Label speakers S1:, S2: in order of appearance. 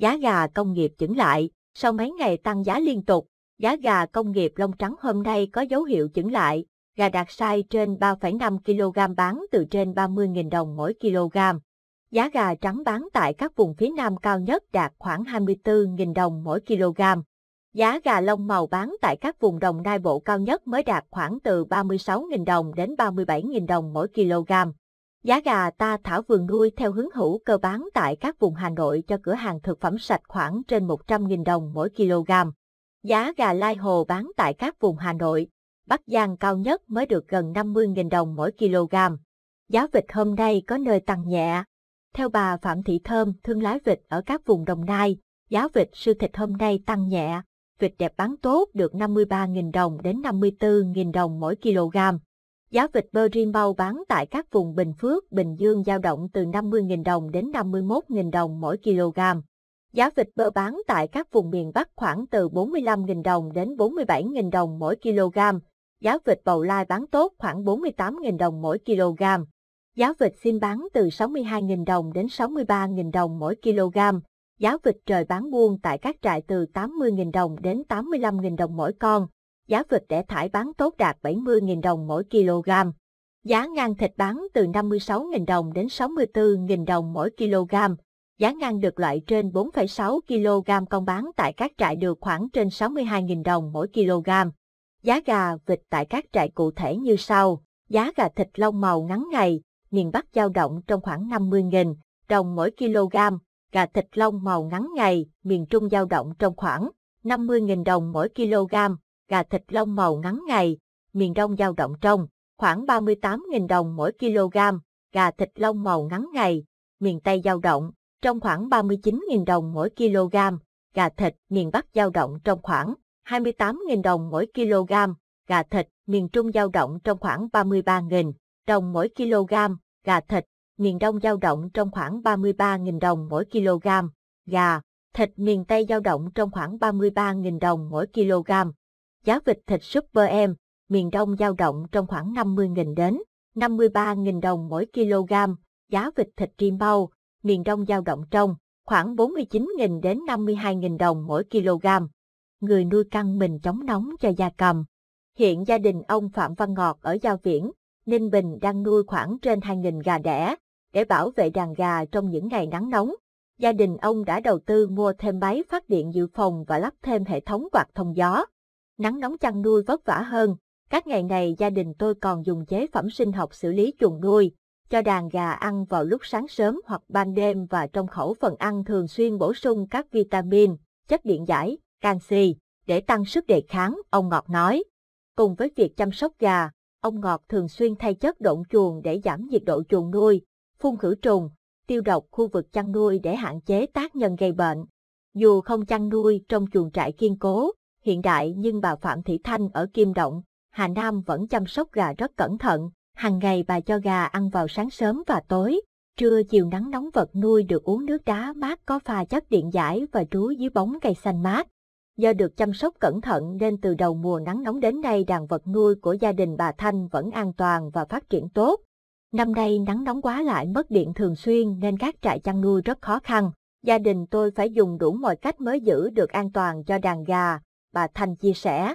S1: Giá gà công nghiệp chững lại, sau mấy ngày tăng giá liên tục, giá gà công nghiệp lông trắng hôm nay có dấu hiệu chững lại, gà đạt sai trên 3,5 kg bán từ trên 30.000 đồng mỗi kg. Giá gà trắng bán tại các vùng phía Nam cao nhất đạt khoảng 24.000 đồng mỗi kg. Giá gà lông màu bán tại các vùng đồng nai bộ cao nhất mới đạt khoảng từ 36.000 đồng đến 37.000 đồng mỗi kg. Giá gà ta thả vườn nuôi theo hướng hữu cơ bán tại các vùng Hà Nội cho cửa hàng thực phẩm sạch khoảng trên 100.000 đồng mỗi kg. Giá gà lai hồ bán tại các vùng Hà Nội, Bắc Giang cao nhất mới được gần 50.000 đồng mỗi kg. Giá vịt hôm nay có nơi tăng nhẹ. Theo bà Phạm Thị Thơm, thương lái vịt ở các vùng Đồng Nai, giá vịt sư thịt hôm nay tăng nhẹ. Vịt đẹp bán tốt được 53.000 đồng đến 54.000 đồng mỗi kg. Giá vịt bơ riêng bao bán tại các vùng Bình Phước, Bình Dương dao động từ 50.000 đồng đến 51.000 đồng mỗi kg. Giá vịt bơ bán tại các vùng miền Bắc khoảng từ 45.000 đồng đến 47.000 đồng mỗi kg. Giá vịt bầu lai bán tốt khoảng 48.000 đồng mỗi kg. Giá vịt xin bán từ 62.000 đồng đến 63.000 đồng mỗi kg. Giá vịt trời bán buôn tại các trại từ 80.000 đồng đến 85.000 đồng mỗi con giá vịt đẻ thải bán tốt đạt 70.000 đồng mỗi kg. Giá ngang thịt bán từ 56.000 đồng đến 64.000 đồng mỗi kg. Giá ngang được loại trên 4,6 kg công bán tại các trại được khoảng trên 62.000 đồng mỗi kg. Giá gà vịt tại các trại cụ thể như sau. Giá gà thịt lông màu ngắn ngày, miền Bắc dao động trong khoảng 50.000 đồng mỗi kg. Gà thịt lông màu ngắn ngày, miền Trung dao động trong khoảng 50.000 đồng mỗi kg gà thịt lông màu ngắn ngày, miền đông dao động trong, khoảng 38.000 đồng mỗi kg, gà thịt lông màu ngắn ngày, miền Tây dao động, trong khoảng 39.000 đồng mỗi kg, gà thịt miền Bắc dao động trong khoảng 28.000 đồng mỗi kg, gà thịt miền Trung dao động trong khoảng 33.000 đồng mỗi kg, gà thịt miền Đông dao động trong khoảng 33.000 đồng mỗi kg, gà thịt miền Tây dao động trong khoảng 33.000 đồng mỗi kg, giá vịt thịt Super em, miền Đông dao động trong khoảng 50.000 đến 53.000 đồng mỗi kg, giá vịt thịt rim miền Đông dao động trong khoảng 49.000 đến 52.000 đồng mỗi kg. Người nuôi căng mình chống nóng cho gia cầm. Hiện gia đình ông Phạm Văn Ngọt ở Giao Viễn, Ninh Bình đang nuôi khoảng trên 2.000 gà đẻ để bảo vệ đàn gà trong những ngày nắng nóng. Gia đình ông đã đầu tư mua thêm máy phát điện dự phòng và lắp thêm hệ thống quạt thông gió nắng nóng chăn nuôi vất vả hơn. Các ngày này gia đình tôi còn dùng chế phẩm sinh học xử lý chuồng nuôi, cho đàn gà ăn vào lúc sáng sớm hoặc ban đêm và trong khẩu phần ăn thường xuyên bổ sung các vitamin, chất điện giải, canxi, để tăng sức đề kháng, ông Ngọt nói. Cùng với việc chăm sóc gà, ông Ngọt thường xuyên thay chất độn chuồng để giảm nhiệt độ chuồng nuôi, phun khử trùng, tiêu độc khu vực chăn nuôi để hạn chế tác nhân gây bệnh. Dù không chăn nuôi trong chuồng trại kiên cố, hiện đại nhưng bà Phạm Thị Thanh ở Kim Động, Hà Nam vẫn chăm sóc gà rất cẩn thận, Hằng ngày bà cho gà ăn vào sáng sớm và tối, trưa chiều nắng nóng vật nuôi được uống nước đá mát có pha chất điện giải và trú dưới bóng cây xanh mát. Do được chăm sóc cẩn thận nên từ đầu mùa nắng nóng đến nay đàn vật nuôi của gia đình bà Thanh vẫn an toàn và phát triển tốt. Năm nay nắng nóng quá lại mất điện thường xuyên nên các trại chăn nuôi rất khó khăn. Gia đình tôi phải dùng đủ mọi cách mới giữ được an toàn cho đàn gà, bà Thanh chia sẻ.